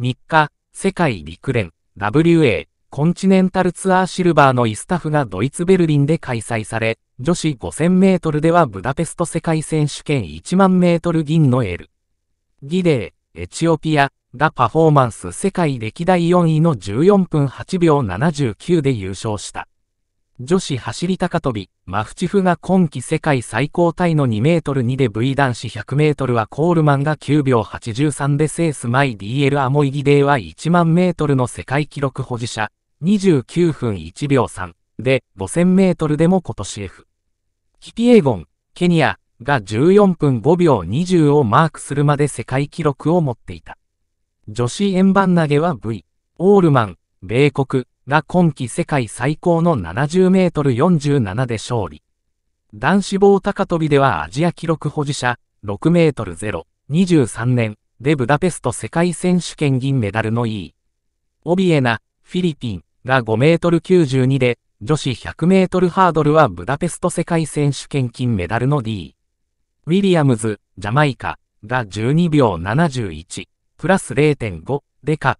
3日、世界陸連 WA コンチネンタルツアーシルバーのイスタフがドイツベルリンで開催され、女子5000メートルではブダペスト世界選手権1万メートル銀のエル。ギデー、エチオピアがパフォーマンス世界歴代4位の14分8秒79で優勝した。女子走高跳び、マフチフが今季世界最高タイの2メートル2で V 男子100メートルはコールマンが9秒83でセースマイ DL アモイギデーは1万メートルの世界記録保持者、29分1秒3で5000メートルでも今年 F。キピエゴン、ケニアが14分5秒20をマークするまで世界記録を持っていた。女子円盤投げは V、オールマン、米国、が今季世界最高の70メートル47で勝利。男子棒高跳びではアジア記録保持者、6メートル0、23年、でブダペスト世界選手権銀メダルの E。オビエナ、フィリピンが5メートル92で、女子100メートルハードルはブダペスト世界選手権金メダルの D。ウィリアムズ、ジャマイカが12秒71、プラス0.5でカ、